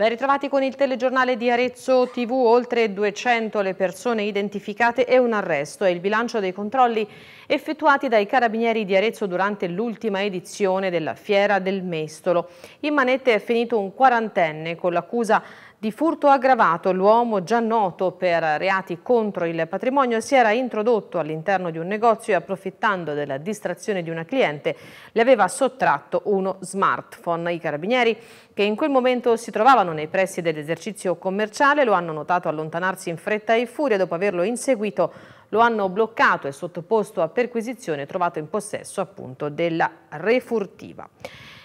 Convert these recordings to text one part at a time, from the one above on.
Ben ritrovati con il telegiornale di Arezzo TV, oltre 200 le persone identificate e un arresto. È il bilancio dei controlli effettuati dai carabinieri di Arezzo durante l'ultima edizione della Fiera del Mestolo. In manette è finito un quarantenne con l'accusa di furto aggravato, l'uomo già noto per reati contro il patrimonio si era introdotto all'interno di un negozio e approfittando della distrazione di una cliente le aveva sottratto uno smartphone. I carabinieri che in quel momento si trovavano nei pressi dell'esercizio commerciale lo hanno notato allontanarsi in fretta e furia dopo averlo inseguito lo hanno bloccato e sottoposto a perquisizione trovato in possesso appunto della refurtiva.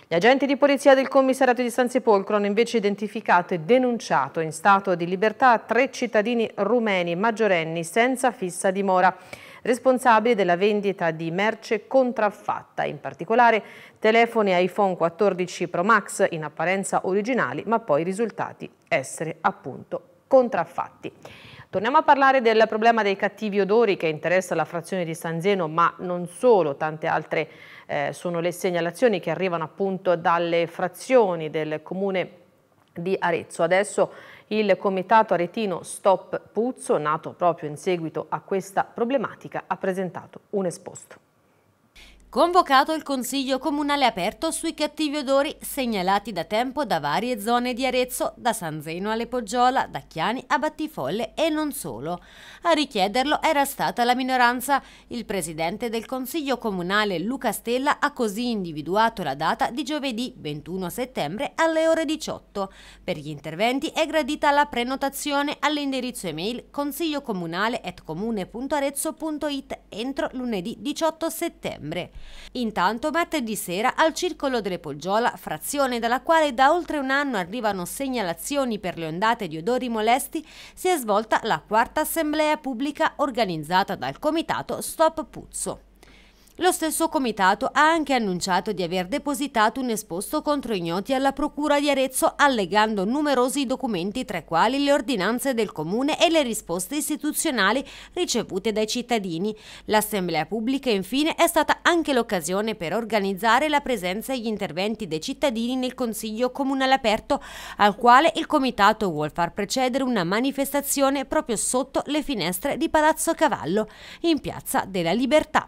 Gli agenti di polizia del commissariato di San Sepolcro hanno invece identificato e denunciato in stato di libertà tre cittadini rumeni maggiorenni senza fissa dimora responsabili della vendita di merce contraffatta, in particolare telefoni iPhone 14 Pro Max in apparenza originali ma poi risultati essere appunto contraffatti. Torniamo a parlare del problema dei cattivi odori che interessa la frazione di San Zeno, ma non solo, tante altre eh, sono le segnalazioni che arrivano appunto dalle frazioni del comune di Arezzo. Adesso il comitato aretino Stop Puzzo, nato proprio in seguito a questa problematica, ha presentato un esposto. Convocato il Consiglio Comunale aperto sui cattivi odori segnalati da tempo da varie zone di Arezzo, da San Zeno alle Poggiola, da Chiani a Battifolle e non solo. A richiederlo era stata la minoranza. Il presidente del Consiglio Comunale Luca Stella ha così individuato la data di giovedì 21 settembre alle ore 18. Per gli interventi è gradita la prenotazione all'indirizzo email consigliocomunale.comune.arezzo.it entro lunedì 18 settembre. Intanto martedì sera al Circolo delle Poggiola, frazione dalla quale da oltre un anno arrivano segnalazioni per le ondate di odori molesti, si è svolta la quarta assemblea pubblica organizzata dal comitato Stop Puzzo. Lo stesso comitato ha anche annunciato di aver depositato un esposto contro ignoti alla Procura di Arezzo allegando numerosi documenti tra i quali le ordinanze del Comune e le risposte istituzionali ricevute dai cittadini. L'Assemblea pubblica infine è stata anche l'occasione per organizzare la presenza e gli interventi dei cittadini nel Consiglio Comunale Aperto al quale il comitato vuol far precedere una manifestazione proprio sotto le finestre di Palazzo Cavallo in Piazza della Libertà.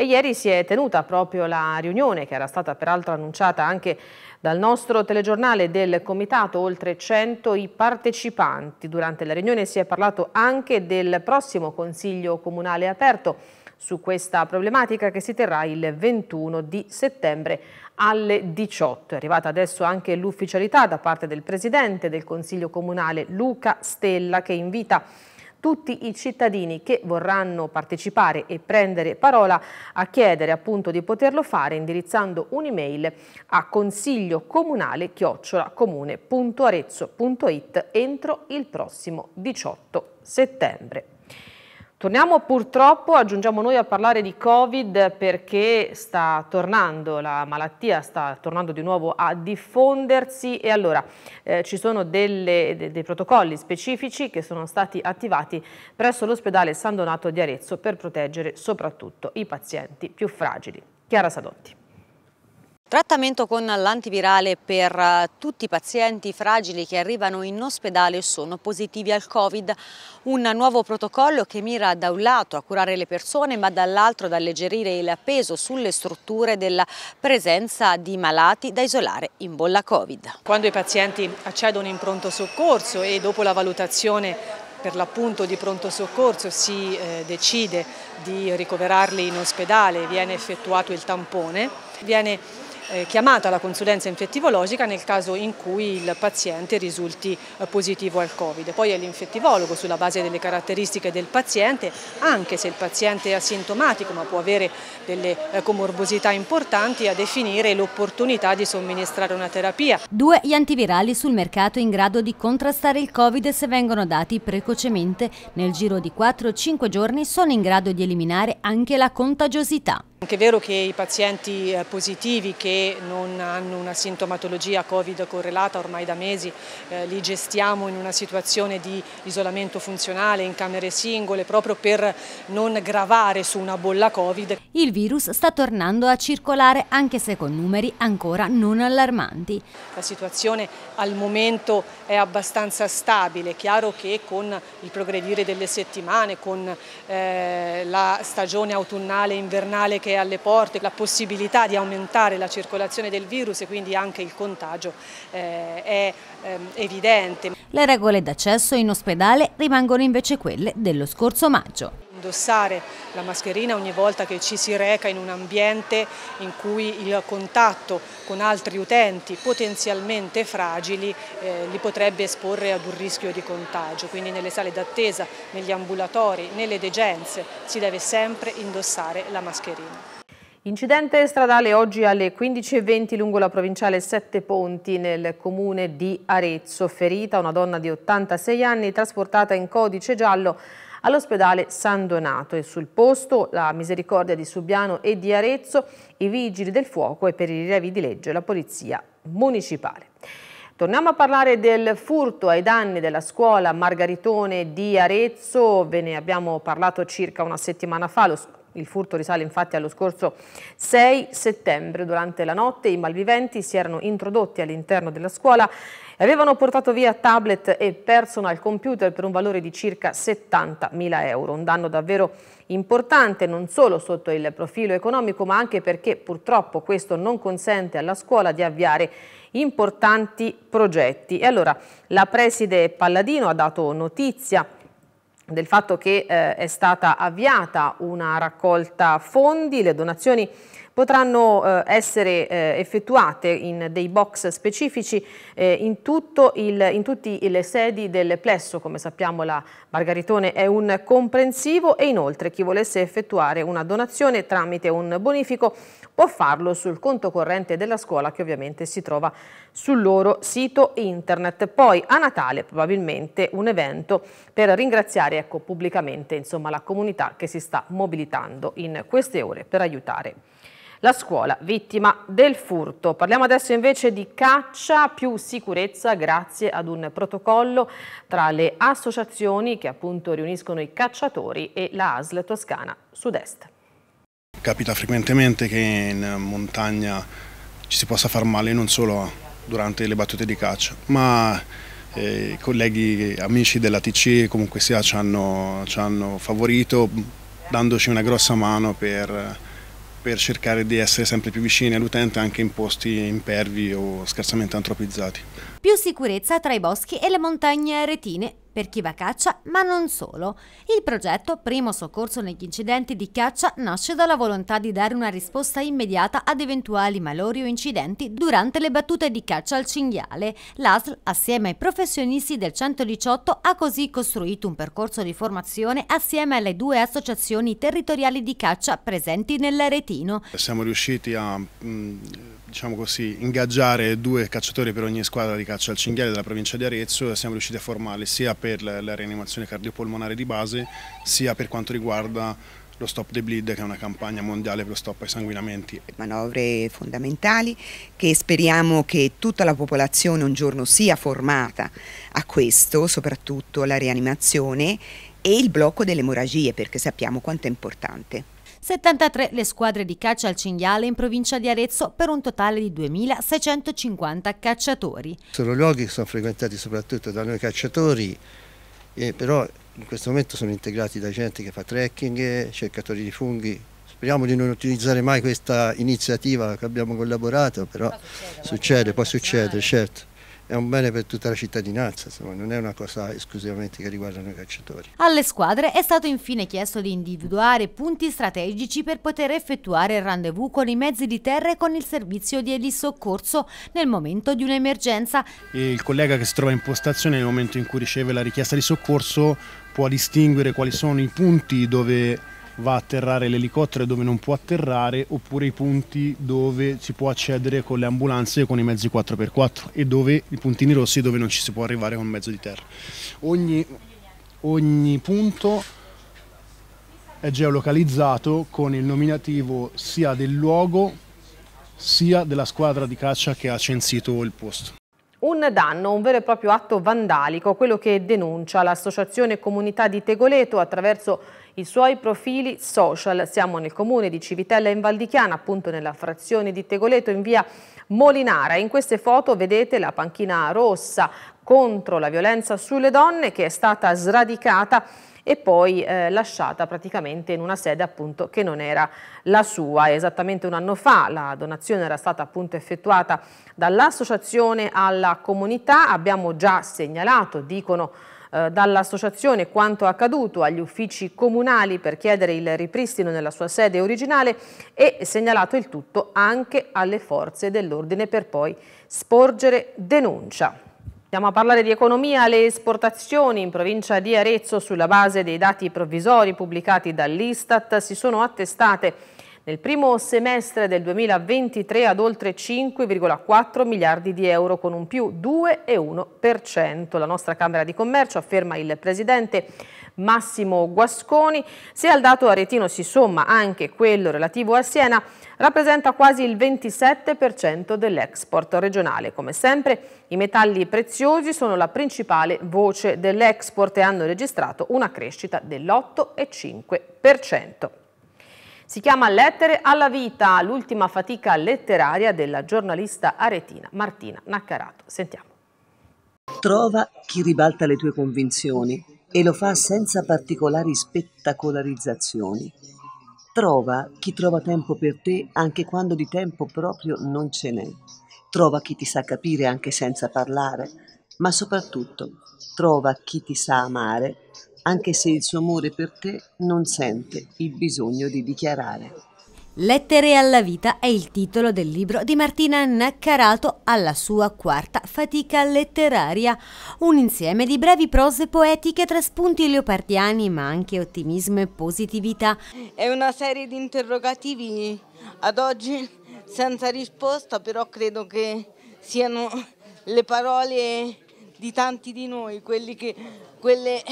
E ieri si è tenuta proprio la riunione, che era stata peraltro annunciata anche dal nostro telegiornale del Comitato, oltre 100 i partecipanti. Durante la riunione si è parlato anche del prossimo Consiglio Comunale aperto su questa problematica che si terrà il 21 di settembre alle 18. È arrivata adesso anche l'ufficialità da parte del Presidente del Consiglio Comunale Luca Stella che invita tutti i cittadini che vorranno partecipare e prendere parola a chiedere appunto di poterlo fare indirizzando un'email a consigliocomunale comunale chiocciolacomune.arezzo.it entro il prossimo 18 settembre. Torniamo purtroppo, aggiungiamo noi a parlare di Covid perché sta tornando, la malattia sta tornando di nuovo a diffondersi e allora eh, ci sono delle, de, dei protocolli specifici che sono stati attivati presso l'ospedale San Donato di Arezzo per proteggere soprattutto i pazienti più fragili. Chiara Sadotti. Trattamento con l'antivirale per eh, tutti i pazienti fragili che arrivano in ospedale e sono positivi al Covid. Un nuovo protocollo che mira da un lato a curare le persone ma dall'altro ad alleggerire il peso sulle strutture della presenza di malati da isolare in bolla Covid. Quando i pazienti accedono in pronto soccorso e dopo la valutazione per l'appunto di pronto soccorso si eh, decide di ricoverarli in ospedale, viene effettuato il tampone, viene chiamata la consulenza infettivologica nel caso in cui il paziente risulti eh, positivo al Covid. Poi è l'infettivologo sulla base delle caratteristiche del paziente, anche se il paziente è asintomatico ma può avere delle eh, comorbosità importanti, a definire l'opportunità di somministrare una terapia. Due gli antivirali sul mercato in grado di contrastare il Covid se vengono dati precocemente nel giro di 4-5 giorni sono in grado di eliminare anche la contagiosità. È Anche vero che i pazienti eh, positivi che non hanno una sintomatologia Covid correlata ormai da mesi eh, li gestiamo in una situazione di isolamento funzionale in camere singole proprio per non gravare su una bolla Covid. Il virus sta tornando a circolare anche se con numeri ancora non allarmanti. La situazione al momento è abbastanza stabile, chiaro che con il progredire delle settimane, con eh, la stagione autunnale e invernale che che alle porte, la possibilità di aumentare la circolazione del virus e quindi anche il contagio eh, è ehm, evidente. Le regole d'accesso in ospedale rimangono invece quelle dello scorso maggio. Indossare la mascherina ogni volta che ci si reca in un ambiente in cui il contatto con altri utenti potenzialmente fragili eh, li potrebbe esporre ad un rischio di contagio, quindi nelle sale d'attesa, negli ambulatori, nelle degenze si deve sempre indossare la mascherina. Incidente stradale oggi alle 15.20 lungo la provinciale Sette Ponti nel comune di Arezzo. Ferita una donna di 86 anni trasportata in codice giallo all'ospedale San Donato e sul posto la Misericordia di Subiano e di Arezzo, i Vigili del Fuoco e per i rilievi di legge la Polizia Municipale. Torniamo a parlare del furto ai danni della scuola Margaritone di Arezzo, ve ne abbiamo parlato circa una settimana fa, lo, il furto risale infatti allo scorso 6 settembre. Durante la notte i malviventi si erano introdotti all'interno della scuola e avevano portato via tablet e personal computer per un valore di circa 70.000 euro. Un danno davvero importante non solo sotto il profilo economico ma anche perché purtroppo questo non consente alla scuola di avviare importanti progetti. E allora la preside Palladino ha dato notizia del fatto che eh, è stata avviata una raccolta fondi, le donazioni potranno eh, essere eh, effettuate in dei box specifici eh, in, il, in tutte le sedi del plesso. Come sappiamo la Margaritone è un comprensivo e inoltre chi volesse effettuare una donazione tramite un bonifico può farlo sul conto corrente della scuola che ovviamente si trova sul loro sito internet. Poi a Natale probabilmente un evento per ringraziare ecco, pubblicamente insomma, la comunità che si sta mobilitando in queste ore per aiutare la scuola vittima del furto. Parliamo adesso invece di caccia più sicurezza grazie ad un protocollo tra le associazioni che appunto riuniscono i cacciatori e la ASL Toscana Sud-Est. Capita frequentemente che in montagna ci si possa far male non solo durante le battute di caccia, ma eh, i colleghi, amici della TC comunque sia ci hanno, ci hanno favorito dandoci una grossa mano per per cercare di essere sempre più vicini all'utente anche in posti impervi o scarsamente antropizzati. Più sicurezza tra i boschi e le montagne retine, per chi va a caccia, ma non solo. Il progetto Primo Soccorso negli incidenti di caccia nasce dalla volontà di dare una risposta immediata ad eventuali malori o incidenti durante le battute di caccia al cinghiale. L'ASL, assieme ai professionisti del 118, ha così costruito un percorso di formazione assieme alle due associazioni territoriali di caccia presenti nell'Aretino. Siamo riusciti a mh, mm, diciamo così, ingaggiare due cacciatori per ogni squadra di caccia al cinghiale della provincia di Arezzo e siamo riusciti a formarli sia per la rianimazione cardiopolmonare di base sia per quanto riguarda lo Stop the Bleed che è una campagna mondiale per lo stop ai sanguinamenti. Manovre fondamentali che speriamo che tutta la popolazione un giorno sia formata a questo, soprattutto la rianimazione e il blocco delle emorragie perché sappiamo quanto è importante. 73 le squadre di caccia al cinghiale in provincia di Arezzo per un totale di 2.650 cacciatori. Sono luoghi che sono frequentati soprattutto da noi cacciatori, eh, però in questo momento sono integrati da gente che fa trekking, cercatori di funghi, speriamo di non utilizzare mai questa iniziativa che abbiamo collaborato, però succede, succede può succedere, certo è un bene per tutta la cittadinanza, insomma, non è una cosa esclusivamente che riguarda noi cacciatori. Alle squadre è stato infine chiesto di individuare punti strategici per poter effettuare il rendezvous con i mezzi di terra e con il servizio di elisoccorso nel momento di un'emergenza. Il collega che si trova in postazione nel momento in cui riceve la richiesta di soccorso può distinguere quali sono i punti dove va a atterrare l'elicottero e dove non può atterrare, oppure i punti dove si può accedere con le ambulanze e con i mezzi 4x4 e dove i puntini rossi dove non ci si può arrivare con mezzo di terra. Ogni, ogni punto è geolocalizzato con il nominativo sia del luogo sia della squadra di caccia che ha censito il posto. Un danno, un vero e proprio atto vandalico, quello che denuncia l'associazione Comunità di Tegoleto attraverso i suoi profili social. Siamo nel comune di Civitella in Valdichiana, appunto nella frazione di Tegoleto in via Molinara. In queste foto vedete la panchina rossa contro la violenza sulle donne che è stata sradicata e poi eh, lasciata praticamente in una sede appunto che non era la sua. Esattamente un anno fa la donazione era stata appunto effettuata dall'associazione alla comunità, abbiamo già segnalato, dicono eh, dall'associazione quanto accaduto agli uffici comunali per chiedere il ripristino nella sua sede originale e segnalato il tutto anche alle forze dell'ordine per poi sporgere denuncia. Andiamo a parlare di economia, le esportazioni in provincia di Arezzo sulla base dei dati provvisori pubblicati dall'Istat si sono attestate nel primo semestre del 2023 ad oltre 5,4 miliardi di euro con un più 2,1%. La nostra Camera di Commercio, afferma il Presidente Massimo Guasconi, se al dato aretino si somma anche quello relativo a Siena, rappresenta quasi il 27% dell'export regionale. Come sempre i metalli preziosi sono la principale voce dell'export e hanno registrato una crescita dell'8,5%. Si chiama Lettere alla vita, l'ultima fatica letteraria della giornalista aretina Martina Naccarato. Sentiamo. Trova chi ribalta le tue convinzioni e lo fa senza particolari spettacolarizzazioni. Trova chi trova tempo per te anche quando di tempo proprio non ce n'è. Trova chi ti sa capire anche senza parlare, ma soprattutto trova chi ti sa amare anche se il suo amore per te non sente il bisogno di dichiarare. Lettere alla vita è il titolo del libro di Martina Naccarato alla sua quarta fatica letteraria, un insieme di brevi prose poetiche tra spunti leopardiani ma anche ottimismo e positività. È una serie di interrogativi ad oggi senza risposta, però credo che siano le parole di tanti di noi, che, quelle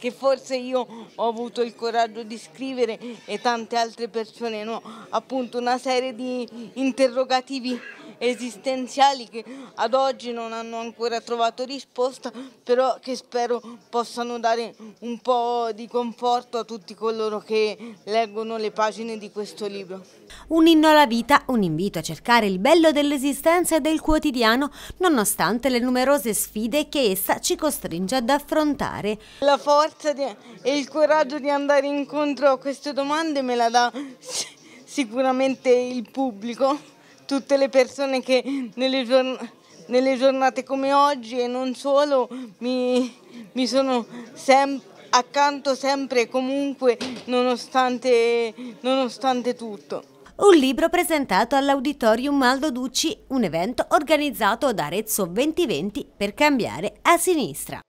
che forse io ho avuto il coraggio di scrivere e tante altre persone no, appunto una serie di interrogativi esistenziali che ad oggi non hanno ancora trovato risposta, però che spero possano dare un po' di conforto a tutti coloro che leggono le pagine di questo libro. Un inno alla vita, un invito a cercare il bello dell'esistenza e del quotidiano, nonostante le numerose sfide che essa ci costringe ad affrontare. La forza di, e il coraggio di andare incontro a queste domande me la dà sicuramente il pubblico tutte le persone che nelle, giorn nelle giornate come oggi e non solo mi, mi sono sempre accanto sempre e comunque nonostante, nonostante tutto. Un libro presentato all'Auditorium Aldo Ducci, un evento organizzato da Arezzo 2020 per cambiare a sinistra.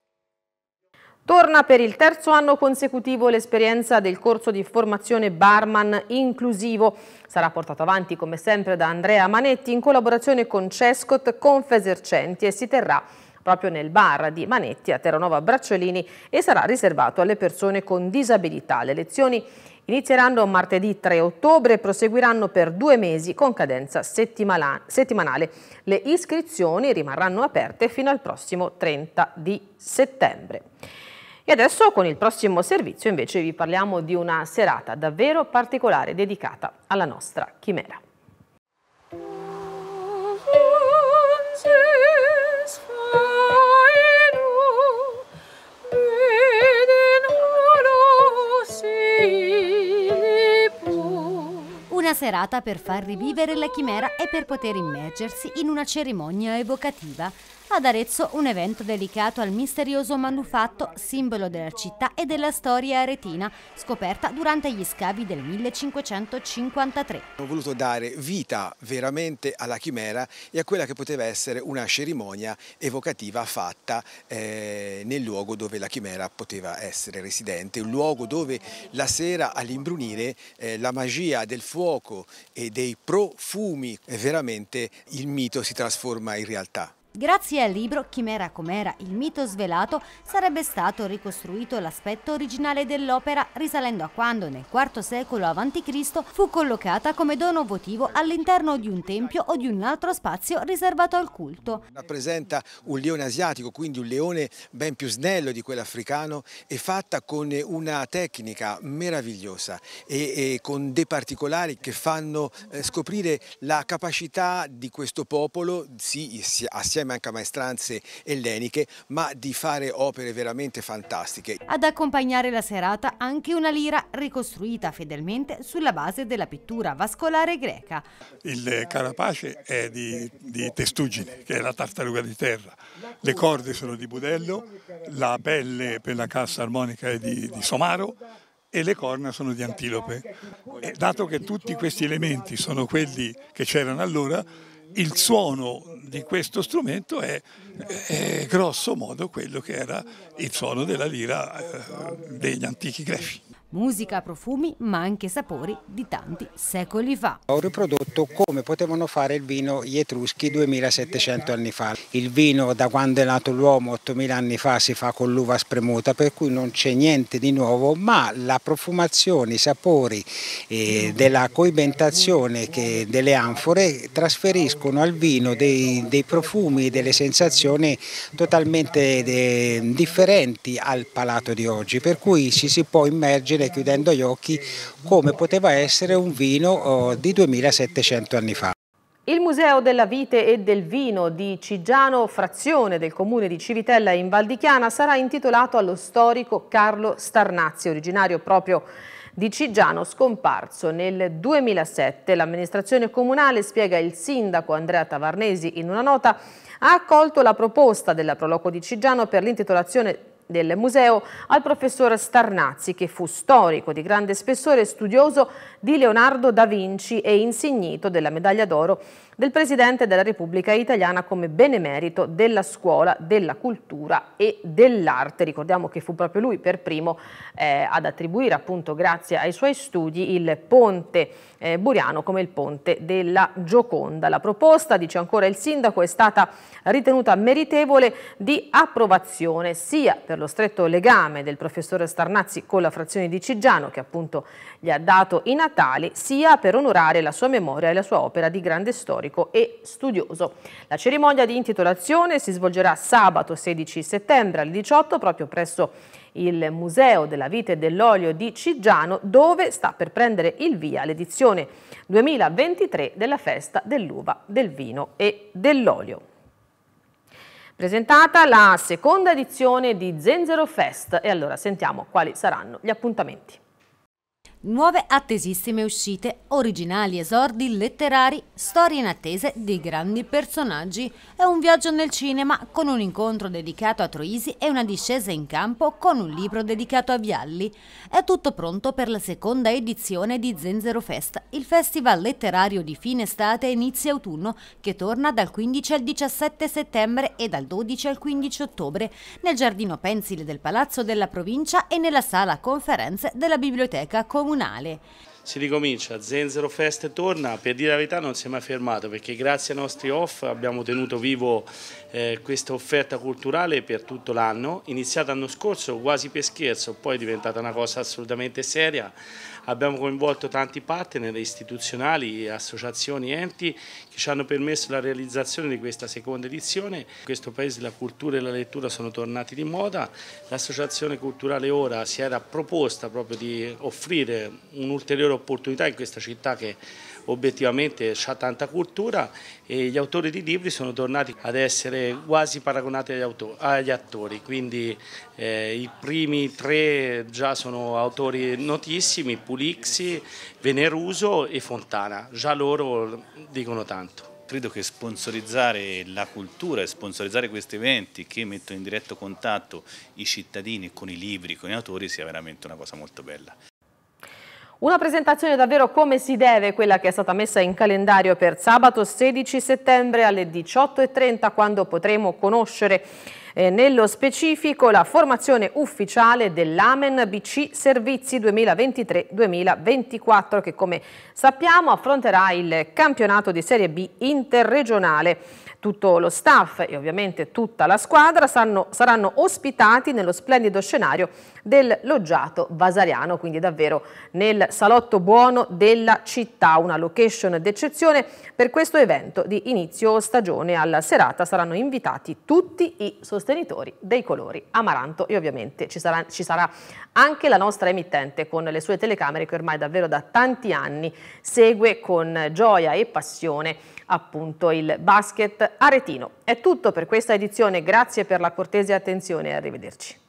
Torna per il terzo anno consecutivo l'esperienza del corso di formazione Barman inclusivo. Sarà portato avanti come sempre da Andrea Manetti in collaborazione con Cescot Confesercenti e si terrà proprio nel bar di Manetti a Terranova Bracciolini e sarà riservato alle persone con disabilità. Le lezioni inizieranno martedì 3 ottobre e proseguiranno per due mesi con cadenza settimanale. Le iscrizioni rimarranno aperte fino al prossimo 30 di settembre. E adesso con il prossimo servizio invece vi parliamo di una serata davvero particolare dedicata alla nostra chimera. Una serata per far rivivere la chimera e per poter immergersi in una cerimonia evocativa ad Arezzo un evento dedicato al misterioso manufatto, simbolo della città e della storia aretina, scoperta durante gli scavi del 1553. Ho voluto dare vita veramente alla chimera e a quella che poteva essere una cerimonia evocativa fatta eh, nel luogo dove la chimera poteva essere residente, un luogo dove la sera all'imbrunire eh, la magia del fuoco e dei profumi, eh, veramente il mito si trasforma in realtà. Grazie al libro Chimera com'era il mito svelato sarebbe stato ricostruito l'aspetto originale dell'opera risalendo a quando nel IV secolo a.C. fu collocata come dono votivo all'interno di un tempio o di un altro spazio riservato al culto. Rappresenta un leone asiatico, quindi un leone ben più snello di quello africano e fatta con una tecnica meravigliosa e, e con dei particolari che fanno eh, scoprire la capacità di questo popolo, sì, assieme insieme anche a maestranze elleniche, ma di fare opere veramente fantastiche. Ad accompagnare la serata anche una lira ricostruita fedelmente sulla base della pittura vascolare greca. Il carapace è di, di testugine, che è la tartaruga di terra, le corde sono di budello, la pelle per la cassa armonica è di, di somaro, e le corna sono di antilope. E dato che tutti questi elementi sono quelli che c'erano allora, il suono di questo strumento è, è, grosso modo quello che era il suono della lira eh, degli antichi greci. Musica, profumi, ma anche sapori di tanti secoli fa. Ho riprodotto come potevano fare il vino gli etruschi 2700 anni fa. Il vino da quando è nato l'uomo 8000 anni fa si fa con l'uva spremuta, per cui non c'è niente di nuovo, ma la profumazione, i sapori eh, della coibentazione che, delle anfore trasferiscono al vino dei, dei profumi, delle sensazioni totalmente de, eh, differenti al palato di oggi, per cui ci si può immergere immaginare chiudendo gli occhi come poteva essere un vino oh, di 2700 anni fa. Il Museo della Vite e del Vino di Cigiano, frazione del comune di Civitella in Val di Chiana, sarà intitolato allo storico Carlo Starnazzi, originario proprio di Cigiano, scomparso nel 2007. L'amministrazione comunale, spiega il sindaco Andrea Tavarnesi in una nota, ha accolto la proposta della Proloco di Cigiano per l'intitolazione del museo al professor Starnazzi che fu storico di grande spessore e studioso di Leonardo da Vinci e insignito della medaglia d'oro del Presidente della Repubblica Italiana come benemerito della scuola, della cultura e dell'arte. Ricordiamo che fu proprio lui per primo eh, ad attribuire, appunto grazie ai suoi studi, il ponte eh, Buriano come il ponte della Gioconda. La proposta, dice ancora il sindaco, è stata ritenuta meritevole di approvazione sia per lo stretto legame del professore Starnazzi con la frazione di Ciggiano che appunto gli ha dato i natali, sia per onorare la sua memoria e la sua opera di grande storia storico e studioso. La cerimonia di intitolazione si svolgerà sabato 16 settembre alle 18 proprio presso il Museo della Vite e dell'Olio di Cigiano dove sta per prendere il via l'edizione 2023 della Festa dell'Uva, del Vino e dell'Olio. Presentata la seconda edizione di Zenzero Fest e allora sentiamo quali saranno gli appuntamenti. Nuove attesissime uscite, originali esordi letterari, storie in attese dei grandi personaggi e un viaggio nel cinema con un incontro dedicato a Troisi e una discesa in campo con un libro dedicato a Vialli. È tutto pronto per la seconda edizione di Zenzero Fest, il festival letterario di fine estate e inizio autunno che torna dal 15 al 17 settembre e dal 12 al 15 ottobre nel giardino pensile del Palazzo della Provincia e nella sala conferenze della biblioteca comunale comunale si ricomincia, Zenzero Fest torna, per dire la verità non si è mai fermato perché grazie ai nostri off abbiamo tenuto vivo eh, questa offerta culturale per tutto l'anno, iniziata l'anno scorso quasi per scherzo, poi è diventata una cosa assolutamente seria, abbiamo coinvolto tanti partner istituzionali, associazioni, enti che ci hanno permesso la realizzazione di questa seconda edizione, in questo paese la cultura e la lettura sono tornati di moda, l'associazione culturale ora si era proposta proprio di offrire un ulteriore migliore opportunità in questa città che obiettivamente ha tanta cultura e gli autori di libri sono tornati ad essere quasi paragonati agli, autori, agli attori, quindi eh, i primi tre già sono autori notissimi, Pulixi, Veneruso e Fontana, già loro dicono tanto. Credo che sponsorizzare la cultura e sponsorizzare questi eventi che mettono in diretto contatto i cittadini con i libri, con gli autori sia veramente una cosa molto bella. Una presentazione davvero come si deve, quella che è stata messa in calendario per sabato 16 settembre alle 18.30 quando potremo conoscere eh, nello specifico la formazione ufficiale dell'Amen BC Servizi 2023-2024 che come sappiamo affronterà il campionato di Serie B interregionale tutto lo staff e ovviamente tutta la squadra saranno, saranno ospitati nello splendido scenario del loggiato vasariano, quindi davvero nel salotto buono della città, una location d'eccezione per questo evento di inizio stagione. Alla serata saranno invitati tutti i sostenitori dei colori amaranto e ovviamente ci sarà, ci sarà anche la nostra emittente con le sue telecamere che ormai davvero da tanti anni segue con gioia e passione appunto il basket aretino. È tutto per questa edizione, grazie per la cortese attenzione e arrivederci.